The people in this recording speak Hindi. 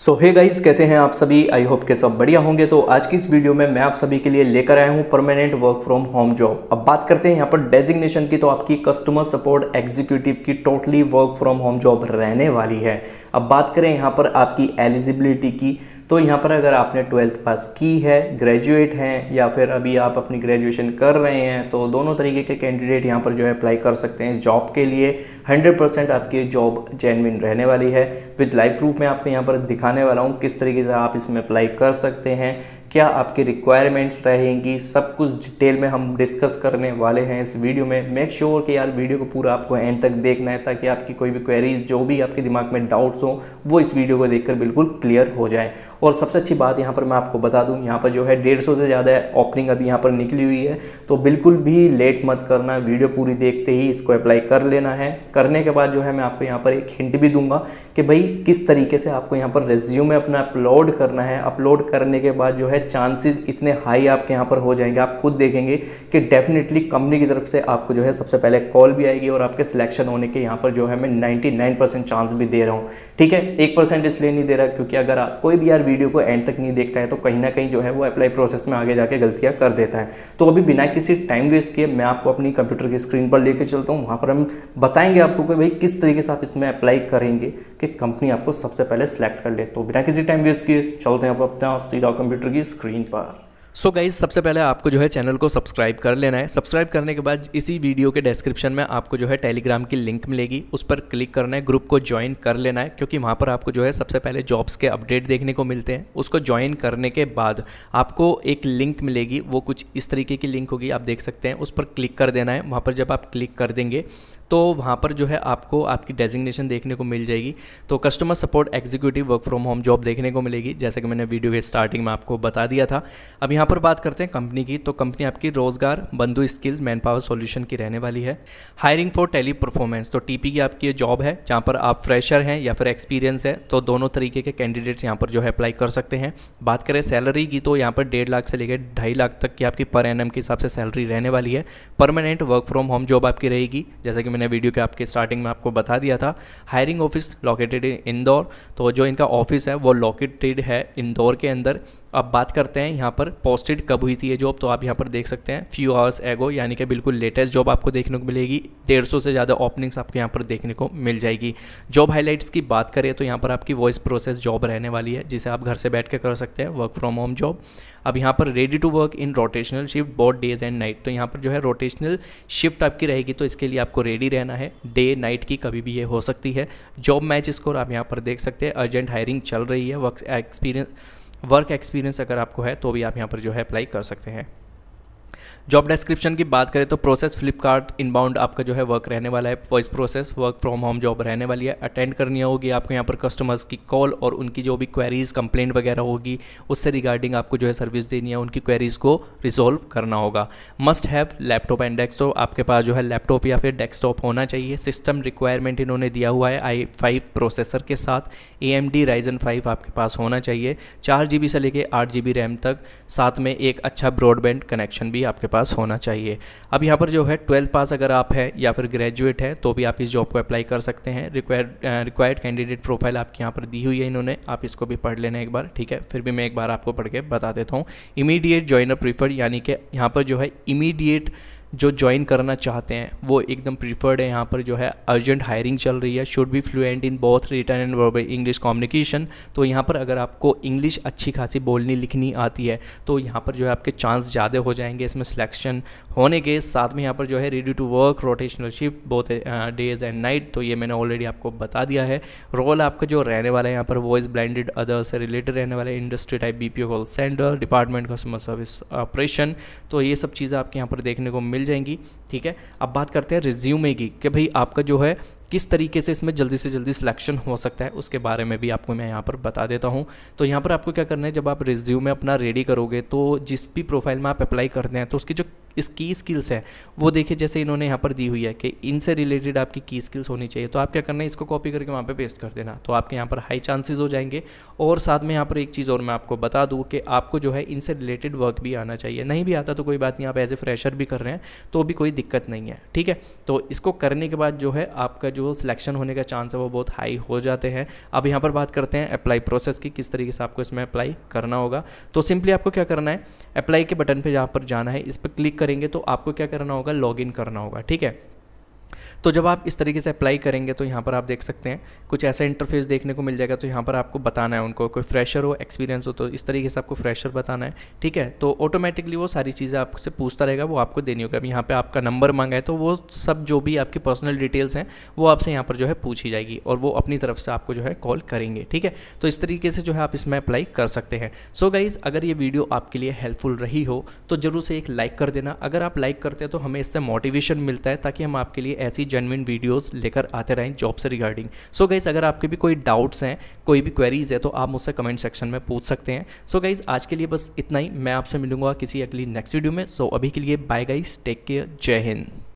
सो हे गाइज कैसे हैं आप सभी आई होप के सब बढ़िया होंगे तो आज की इस वीडियो में मैं आप सभी के लिए लेकर आया हूं permanent work from home job अब बात करते हैं यहां पर डेजिग्नेशन की तो आपकी कस्टमर सपोर्ट एग्जीक्यूटिव की totally work from home job रहने वाली है अब बात करें यहां पर आपकी एलिजिबिलिटी की तो यहाँ पर अगर आपने ट्वेल्थ पास की है ग्रेजुएट हैं या फिर अभी आप अपनी ग्रेजुएशन कर रहे हैं तो दोनों तरीके के कैंडिडेट यहाँ पर जो है अप्लाई कर सकते हैं जॉब के लिए 100 परसेंट आपकी जॉब जेनविन रहने वाली है विद लाइव प्रूफ मैं आपको यहाँ पर दिखाने वाला हूँ किस तरीके से आप इसमें अप्लाई कर सकते हैं क्या आपकी रिक्वायरमेंट्स रहेंगी सब कुछ डिटेल में हम डिस्कस करने वाले हैं इस वीडियो में मेक श्योर sure कि यार वीडियो को पूरा आपको एंड तक देखना है ताकि आपकी कोई भी क्वेरीज जो भी आपके दिमाग में डाउट्स हो वो इस वीडियो को देखकर बिल्कुल क्लियर हो जाए और सबसे अच्छी बात यहाँ पर मैं आपको बता दूँ यहाँ पर जो है डेढ़ से ज़्यादा ओपनिंग अभी यहाँ पर निकली हुई है तो बिल्कुल भी लेट मत करना वीडियो पूरी देखते ही इसको अप्लाई कर लेना है करने के बाद जो है मैं आपको यहाँ पर एक हिंट भी दूंगा कि भाई किस तरीके से आपको यहाँ पर रेज्यूमे अपना अपलोड करना है अपलोड करने के बाद जो है है चांसेस इतने हाई आपके यहाँ पर हो जाएंगे आप खुद देखेंगे कि डेफिनेटली कंपनी की तरफ से आपको जो है सबसे पहले कॉल भी आएगी और आपके सिलेक्शन होने के यहाँ पर जो है मैं नाइन्टी चांस भी दे रहा हूँ ठीक है एक इसलिए नहीं दे रहा क्योंकि अगर आप कोई भी यार वीडियो को एंड तक नहीं देखता है तो कहीं ना कहीं जो है वो अप्लाई प्रोसेस में आगे जाके गलतियाँ कर देता है तो अभी बिना किसी टाइम वेस्ट किए मैं आपको अपनी कंप्यूटर की स्क्रीन पर लेकर चलता हूँ वहाँ पर हम बताएंगे आपको कि भाई किस तरीके से आप इसमें अप्लाई करेंगे कि कंपनी आपको सबसे पहले सेलेक्ट कर ले तो बिना किसी टाइम वेस्ट किए चलते हैं आप अपना सीधा कंप्यूटर की स्क्रीन पर सो so गाइज सबसे पहले आपको जो है चैनल को सब्सक्राइब कर लेना है सब्सक्राइब करने के बाद इसी वीडियो के डिस्क्रिप्शन में आपको जो है टेलीग्राम की लिंक मिलेगी उस पर क्लिक करना है ग्रुप को ज्वाइन कर लेना है क्योंकि वहाँ पर आपको जो है सबसे पहले जॉब्स के अपडेट देखने को मिलते हैं उसको ज्वाइन करने के बाद आपको एक लिंक मिलेगी वो कुछ इस तरीके की लिंक होगी आप देख सकते हैं उस पर क्लिक कर देना है वहाँ पर जब आप क्लिक कर देंगे तो वहाँ पर जो है आपको आपकी डेजिग्नेशन देखने को मिल जाएगी तो customer support executive work from home job देखने को मिलेगी जैसे कि मैंने वीडियो के स्टार्टिंग में आपको बता दिया था अब यहाँ पर बात करते हैं कंपनी की तो कंपनी आपकी रोजगार बंधु स्किल मैन पावर सोल्यूशन की रहने वाली है हायरिंग फॉर टेली परफॉर्मेंस तो टी की आपकी ये जॉब है जहाँ पर आप फ्रेशर हैं या फिर एक्सपीरियंस है तो दोनों तरीके के कैंडिडेट्स यहाँ पर जो है अप्लाई कर सकते हैं बात करें सैलरी की तो यहाँ पर डेढ़ लाख से लेकर ढाई लाख तक की आपकी पर एन के हिसाब से सैलरी रहने वाली है permanent work from home job आपकी रहेगी जैसे कि मैंने मैंने वीडियो के आपके स्टार्टिंग में आपको बता दिया था हायरिंग ऑफिस लोकेटेड इंदौर तो जो इनका ऑफिस है वो लोकेटेड है इंदौर के अंदर अब बात करते हैं यहाँ पर पोस्टेड कब हुई थी ये जॉब तो आप यहाँ पर देख सकते हैं फ्यू आवर्स एगो यानी कि बिल्कुल लेटेस्ट जॉब आपको देखने को मिलेगी डेढ़ सौ से ज़्यादा ओपनिंग्स आपको यहाँ पर देखने को मिल जाएगी जॉब हाईलाइट्स की बात करें तो यहाँ पर आपकी वॉइस प्रोसेस जॉब रहने वाली है जिसे आप घर से बैठ कर कर सकते हैं वर्क फ्रॉम होम जॉब अब यहाँ पर ready to work in rotational shift both days and night तो यहाँ पर जो है रोटेशनल शिफ्ट आपकी रहेगी तो इसके लिए आपको रेडी रहना है डे नाइट की कभी भी ये हो सकती है जॉब मैच स्कोर आप यहाँ पर देख सकते हैं अर्जेंट हायरिंग चल रही है वर्क एक्सपीरियंस वर्क एक्सपीरियंस अगर आपको है तो भी आप यहाँ पर जो है अप्लाई कर सकते हैं जॉब डिस्क्रिप्शन की बात करें तो प्रोसेस फ्लिपकार्ट इनबाउंड आपका जो है वर्क रहने वाला है voice process work from home job रहने वाली है अटेंड करनी होगी आपको यहाँ पर कस्टमर्स की कॉल और उनकी जो भी क्वेरीज कंप्लेंट वगैरह होगी उससे रिगार्डिंग आपको जो है सर्विस देनी है उनकी क्वेरीज को रिजोल्व करना होगा must have laptop and desktop आपके पास जो है लैपटॉप या फिर डेस्कटॉप होना चाहिए सिस्टम रिक्वायरमेंट इन्होंने दिया हुआ है आई फाइव प्रोसेसर के साथ A M D Ryzen five आपके पास होना चाहिए चार जी बी से लेकर आठ जी बी रैम तक साथ में एक अच्छा ब्रॉडबैंड कनेक्शन भी आपके पास होना चाहिए अब यहाँ पर जो है ट्वेल्थ पास अगर आप है या फिर ग्रेजुएट है तो भी आप इस जॉब को अप्लाई कर सकते हैं रिक्वायर्ड रिक्वायर्ड कैंडिडेट प्रोफाइल आपके यहाँ पर दी हुई है इन्होंने आप इसको भी पढ़ लेना एक बार ठीक है फिर भी मैं एक बार आपको पढ़ के बता देता हूँ इमीडिएट ज्वाइनर प्रीफर्ड यानी कि यहाँ पर जो है इमीडिएट जो ज्वाइन करना चाहते हैं वो एकदम प्रीफर्ड है यहाँ पर जो है अर्जेंट हायरिंग चल रही है should be fluent in both written and verbal English communication तो यहाँ पर अगर आपको इंग्लिश अच्छी खासी बोलनी लिखनी आती है तो यहाँ पर जो है आपके चांस ज़्यादा हो जाएंगे इसमें सिलेक्शन होने के साथ में यहाँ पर जो है ready to work rotational shift both days and night तो ये मैंने ऑलरेडी आपको बता दिया है रोल आपका जो रहने वाला है यहाँ पर वॉइस ब्लाइंडेड अदर से रिलेटेड रहने वाला है industry type B call center department customer service operation तो ये सब चीज़ें आपके यहाँ पर देखने को मिल मिल जाएंगी ठीक है अब बात करते हैं रिज्यूमे की कि भाई आपका जो है किस तरीके से इसमें जल्दी से जल्दी सिलेक्शन हो सकता है उसके बारे में भी आपको मैं यहाँ पर बता देता हूँ तो यहाँ पर आपको क्या करना है जब आप रिज्यूमे अपना रेडी करोगे तो जिस भी प्रोफाइल में आप अप्लाई करते हैं तो उसकी जो इसकी स्किल्स हैं वो देखिए जैसे इन्होंने यहाँ पर दी हुई है कि इनसे रिलेटेड आपकी की स्किल्स होनी चाहिए तो आप क्या करना है इसको कॉपी करके वहाँ पे पेस्ट कर देना तो आपके यहाँ पर हाई चांसेस हो जाएंगे और साथ में यहाँ पर एक चीज़ और मैं आपको बता दूँ कि आपको जो है इनसे रिलेटेड वर्क भी आना चाहिए नहीं भी आता तो कोई बात नहीं आप एज ए फ्रेशर भी कर रहे हैं तो भी कोई दिक्कत नहीं है ठीक है तो इसको करने के बाद जो है आपका जो सिलेक्शन होने का चांस है वो बहुत हाई हो जाते हैं अब यहाँ पर बात करते हैं अप्लाई प्रोसेस की किस तरीके से आपको इसमें अप्लाई करना होगा तो सिंपली आपको क्या करना है अप्लाई के बटन पर यहाँ पर जाना है इस पर क्लिक करेंगे तो आपको क्या करना होगा लॉग करना होगा ठीक है तो जब आप इस तरीके से अप्लाई करेंगे तो यहाँ पर आप देख सकते हैं कुछ ऐसा इंटरफेस देखने को मिल जाएगा तो यहाँ पर आपको बताना है उनको कोई फ्रेशर हो एक्सपीरियंस हो तो इस तरीके से आपको फ्रेशर बताना है ठीक है तो ऑटोमेटिकली वो सारी चीज़ें आपसे पूछता रहेगा वो आपको देनी होगी अब यहाँ पर आपका नंबर मांगा है तो वो सब जो भी आपकी पर्सनल डिटेल्स हैं वो आपसे यहाँ पर जो है पूछी जाएगी और वो अपनी तरफ से आपको जो है कॉल करेंगे ठीक है तो इस तरीके से जो है आप इसमें अप्लाई कर सकते हैं सो गाइज़ अगर ये वीडियो आपके लिए हेल्पफुल रही हो तो ज़रूर से एक लाइक कर देना अगर आप लाइक करते हैं तो हमें इससे मोटिवेशन मिलता है ताकि हम आपके लिए ऐसी जेनविन वीडियोस लेकर आते रहें जॉब से रिगार्डिंग सो गाइज़ अगर आपके भी कोई डाउट्स हैं कोई भी क्वेरीज है तो आप मुझसे कमेंट सेक्शन में पूछ सकते हैं सो so गाइज़ आज के लिए बस इतना ही मैं आपसे मिलूंगा किसी अगली नेक्स्ट वीडियो में सो so अभी के लिए बाय गाइज टेक केयर जय हिंद